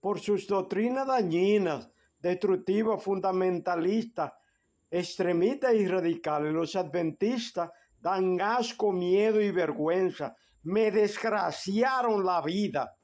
por sus doctrinas dañinas, destructivas, fundamentalistas, extremistas y radicales. Los adventistas dan asco, miedo y vergüenza. Me desgraciaron la vida.